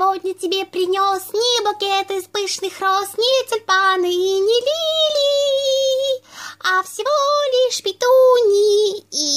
сегодня тебе принес ни букет из пышных роз, ни тюльпаны и ни лилии, а всего лишь петуни и